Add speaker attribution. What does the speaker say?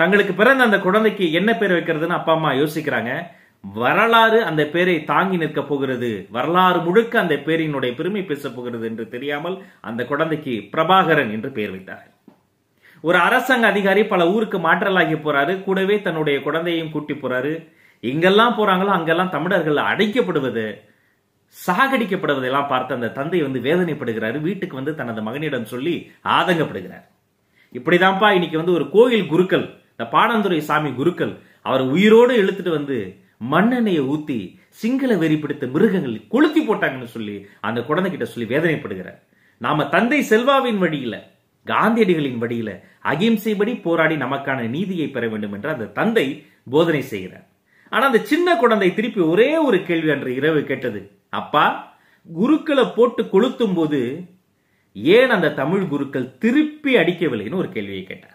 Speaker 1: தங்களுக்கு பிறந்த அந்த குழந்தைக்கு என்ன பேர் வைக்கிறதுன்னு அப்பா அம்மா யோசிக்கிறாங்க வரலாறு அந்த பேரை தாங்கி நிற்க போகிறது வரலாறு முழுக்க அந்த பேரினுடைய பெருமை பேச போகிறது என்று தெரியாமல் அந்த குழந்தைக்கு பிரபாகரன் என்று பெயர் வைத்தார்கள் ஒரு அரசாங்க அதிகாரி பல ஊருக்கு மாற்றலாகி போறாரு கூடவே தன்னுடைய குழந்தையும் கூட்டி போறாரு எங்கெல்லாம் போறாங்களோ அங்கெல்லாம் தமிழர்கள் அடைக்கப்படுவது சாகடிக்கப்படுவதெல்லாம் பார்த்து அந்த தந்தை வந்து வேதனைப்படுகிறாரு வீட்டுக்கு வந்து தனது மகனிடம் சொல்லி ஆதங்கப்படுகிறார் இப்படிதான்ப்பா இன்னைக்கு வந்து ஒரு கோயில் குருக்கள் இந்த பாணந்துரை சாமி குருக்கள் அவர் உயிரோடு இழுத்துட்டு வந்து மண்ணெண்ணையை ஊத்தி சிங்கள வெறி பிடித்த மிருகங்கள் கொளுத்தி போட்டாங்கன்னு சொல்லி அந்த குழந்தை கிட்ட சொல்லி வேதனைப்படுகிறார் நாம தந்தை செல்வாவின் வழியில காந்தியடிகளின் வழியில அகிம்சைபடி போராடி நமக்கான நீதியை பெற வேண்டும் என்று அந்த தந்தை போதனை செய்கிறார் ஆனா அந்த சின்ன குழந்தை திருப்பி ஒரே ஒரு கேள்வி அன்று இரவு கேட்டது அப்பா குருக்களை போட்டு கொளுத்தும் போது ஏன் அந்த தமிழ் குருக்கள் திருப்பி அடிக்கவில்லைன்னு ஒரு கேள்வியை கேட்டார்